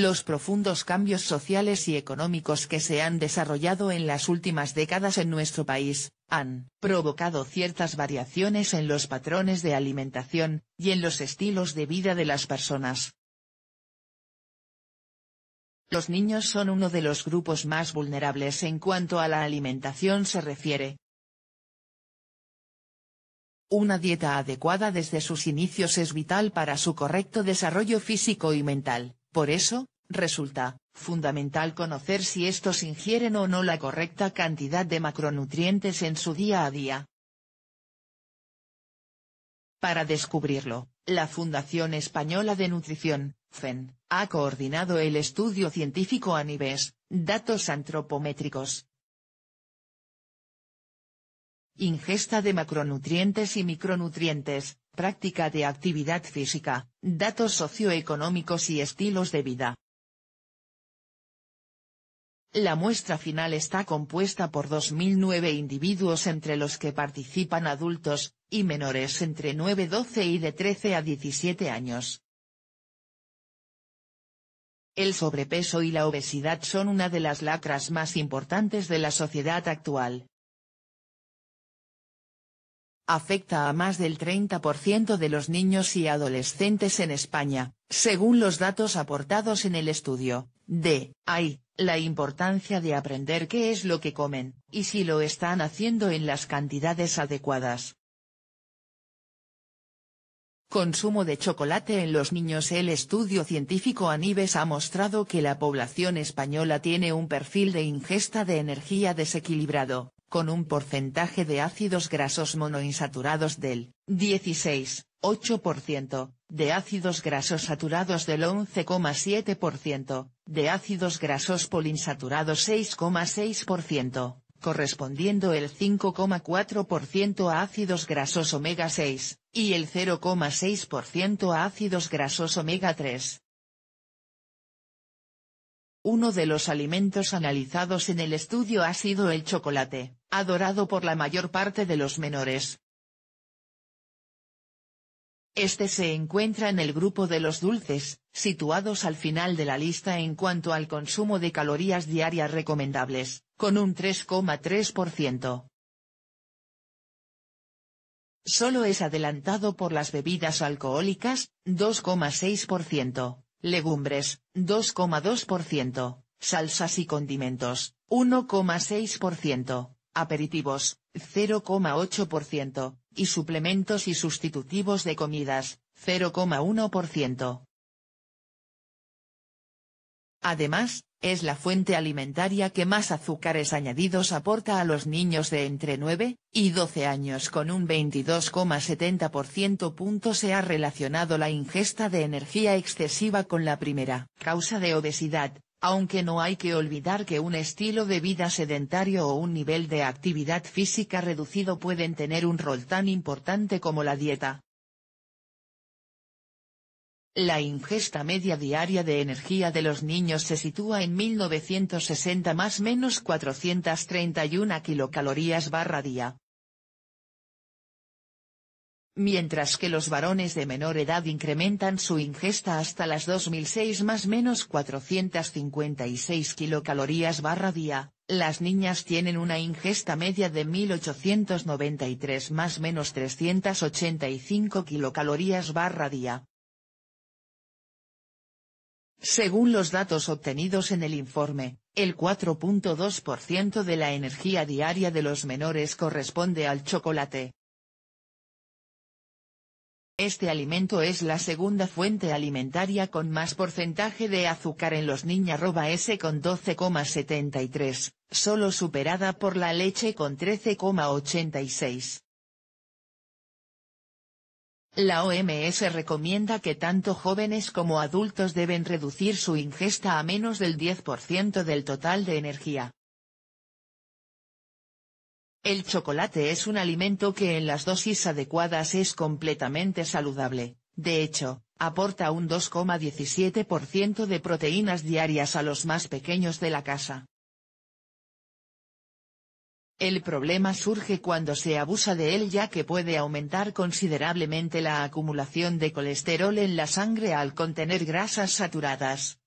los profundos cambios sociales y económicos que se han desarrollado en las últimas décadas en nuestro país, han provocado ciertas variaciones en los patrones de alimentación, y en los estilos de vida de las personas. Los niños son uno de los grupos más vulnerables en cuanto a la alimentación se refiere. Una dieta adecuada desde sus inicios es vital para su correcto desarrollo físico y mental. Por eso, resulta, fundamental conocer si estos ingieren o no la correcta cantidad de macronutrientes en su día a día. Para descubrirlo, la Fundación Española de Nutrición, FEN, ha coordinado el estudio científico niveles, datos antropométricos. Ingesta de macronutrientes y micronutrientes, práctica de actividad física, datos socioeconómicos y estilos de vida. La muestra final está compuesta por 2.009 individuos entre los que participan adultos, y menores entre 9 12 y de 13 a 17 años. El sobrepeso y la obesidad son una de las lacras más importantes de la sociedad actual afecta a más del 30% de los niños y adolescentes en España, según los datos aportados en el estudio. de, Hay, la importancia de aprender qué es lo que comen, y si lo están haciendo en las cantidades adecuadas. Consumo de chocolate en los niños El estudio científico Anibes ha mostrado que la población española tiene un perfil de ingesta de energía desequilibrado, con un porcentaje de ácidos grasos monoinsaturados del 16,8%, de ácidos grasos saturados del 11,7%, de ácidos grasos polinsaturados 6,6%, correspondiendo el 5,4% a ácidos grasos omega 6, y el 0,6% a ácidos grasos omega 3. Uno de los alimentos analizados en el estudio ha sido el chocolate, adorado por la mayor parte de los menores. Este se encuentra en el grupo de los dulces, situados al final de la lista en cuanto al consumo de calorías diarias recomendables, con un 3,3%. Solo es adelantado por las bebidas alcohólicas, 2,6%. Legumbres, 2,2%, salsas y condimentos, 1,6%, aperitivos, 0,8%, y suplementos y sustitutivos de comidas, 0,1%. Además, es la fuente alimentaria que más azúcares añadidos aporta a los niños de entre 9 y 12 años con un 22,70%. Se ha relacionado la ingesta de energía excesiva con la primera causa de obesidad, aunque no hay que olvidar que un estilo de vida sedentario o un nivel de actividad física reducido pueden tener un rol tan importante como la dieta, la ingesta media diaria de energía de los niños se sitúa en 1960 más menos 431 kilocalorías barra día. Mientras que los varones de menor edad incrementan su ingesta hasta las 2006 más menos 456 kilocalorías barra día, las niñas tienen una ingesta media de 1893 más menos 385 kilocalorías barra día. Según los datos obtenidos en el informe, el 4.2% de la energía diaria de los menores corresponde al chocolate. Este alimento es la segunda fuente alimentaria con más porcentaje de azúcar en los niños S con 12,73, solo superada por la leche con 13,86. La OMS recomienda que tanto jóvenes como adultos deben reducir su ingesta a menos del 10% del total de energía. El chocolate es un alimento que en las dosis adecuadas es completamente saludable, de hecho, aporta un 2,17% de proteínas diarias a los más pequeños de la casa. El problema surge cuando se abusa de él ya que puede aumentar considerablemente la acumulación de colesterol en la sangre al contener grasas saturadas,